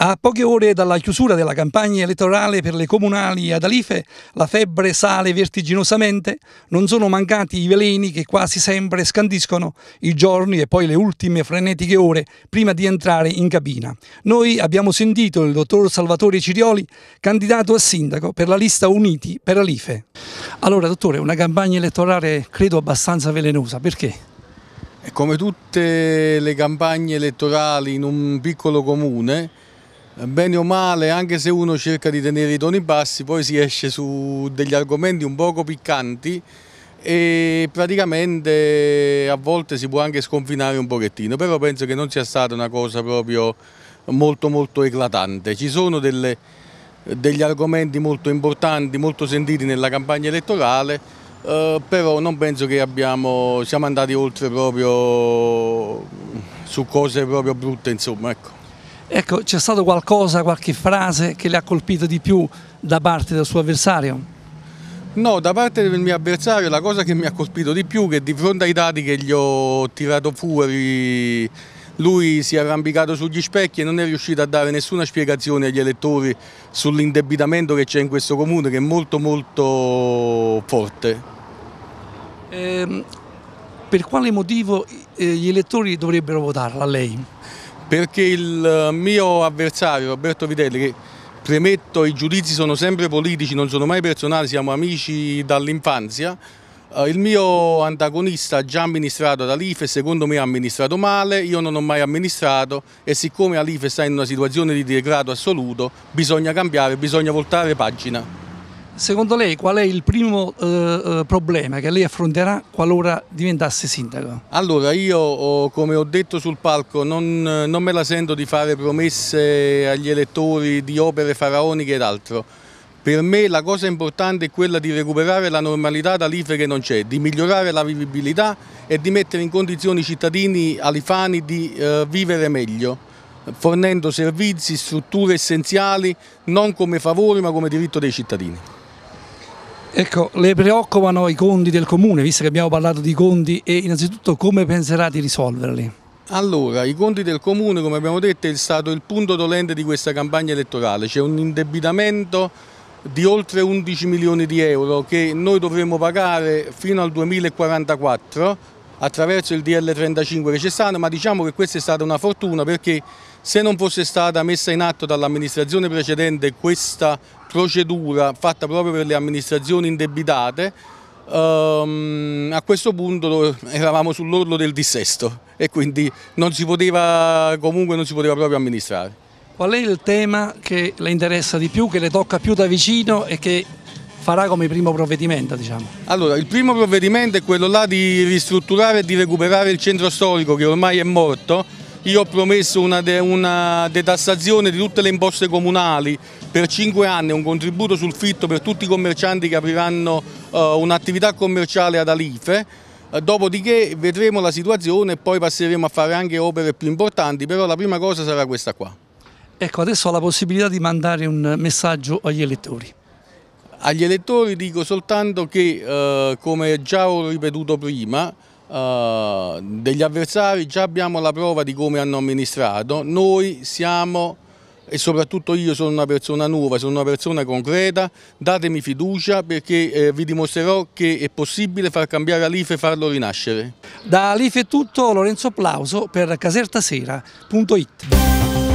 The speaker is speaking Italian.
A poche ore dalla chiusura della campagna elettorale per le comunali ad Alife, la febbre sale vertiginosamente, non sono mancati i veleni che quasi sempre scandiscono i giorni e poi le ultime frenetiche ore prima di entrare in cabina. Noi abbiamo sentito il dottor Salvatore Cirioli, candidato a sindaco per la lista Uniti per Alife. Allora, dottore, una campagna elettorale credo abbastanza velenosa, perché? Come tutte le campagne elettorali in un piccolo comune, bene o male, anche se uno cerca di tenere i toni bassi, poi si esce su degli argomenti un poco piccanti e praticamente a volte si può anche sconfinare un pochettino, però penso che non sia stata una cosa proprio molto molto eclatante. Ci sono delle, degli argomenti molto importanti, molto sentiti nella campagna elettorale, eh, però non penso che abbiamo, siamo andati oltre proprio su cose proprio brutte, insomma, ecco. Ecco, c'è stato qualcosa, qualche frase che le ha colpito di più da parte del suo avversario? No, da parte del mio avversario la cosa che mi ha colpito di più è che di fronte ai dati che gli ho tirato fuori lui si è arrampicato sugli specchi e non è riuscito a dare nessuna spiegazione agli elettori sull'indebitamento che c'è in questo comune che è molto molto forte. Eh, per quale motivo eh, gli elettori dovrebbero votarla lei? perché il eh, mio avversario Roberto Videlli, che premetto i giudizi sono sempre politici, non sono mai personali, siamo amici dall'infanzia, eh, il mio antagonista ha già amministrato ad Alife, secondo me ha amministrato male, io non ho mai amministrato e siccome Alife sta in una situazione di degrado assoluto bisogna cambiare, bisogna voltare pagina. Secondo lei qual è il primo eh, eh, problema che lei affronterà qualora diventasse sindaco? Allora io oh, come ho detto sul palco non, non me la sento di fare promesse agli elettori di opere faraoniche ed altro. Per me la cosa importante è quella di recuperare la normalità da dall'IFE che non c'è, di migliorare la vivibilità e di mettere in condizione i cittadini alifani di eh, vivere meglio fornendo servizi, strutture essenziali non come favori ma come diritto dei cittadini. Ecco, le preoccupano i conti del comune, visto che abbiamo parlato di conti e innanzitutto come penserà di risolverli? Allora, i conti del comune, come abbiamo detto, è stato il punto dolente di questa campagna elettorale, c'è un indebitamento di oltre 11 milioni di euro che noi dovremo pagare fino al 2044 attraverso il DL35 che c'è stato, ma diciamo che questa è stata una fortuna perché se non fosse stata messa in atto dall'amministrazione precedente questa procedura fatta proprio per le amministrazioni indebitate, ehm, a questo punto eravamo sull'orlo del dissesto e quindi non si poteva, comunque non si poteva proprio amministrare. Qual è il tema che le interessa di più, che le tocca più da vicino e che farà come primo provvedimento? Diciamo? Allora, il primo provvedimento è quello là di ristrutturare e di recuperare il centro storico che ormai è morto. Io ho promesso una, de, una detassazione di tutte le imposte comunali per 5 anni, un contributo sul fitto per tutti i commercianti che apriranno uh, un'attività commerciale ad Alife. Eh, dopodiché vedremo la situazione e poi passeremo a fare anche opere più importanti, però la prima cosa sarà questa qua. Ecco, adesso ho la possibilità di mandare un messaggio agli elettori. Agli elettori dico soltanto che, eh, come già ho ripetuto prima, eh, degli avversari già abbiamo la prova di come hanno amministrato, noi siamo e soprattutto io sono una persona nuova, sono una persona concreta, datemi fiducia perché eh, vi dimostrerò che è possibile far cambiare Alife e farlo rinascere. Da Alife è tutto, Lorenzo Applauso per casertasera.it.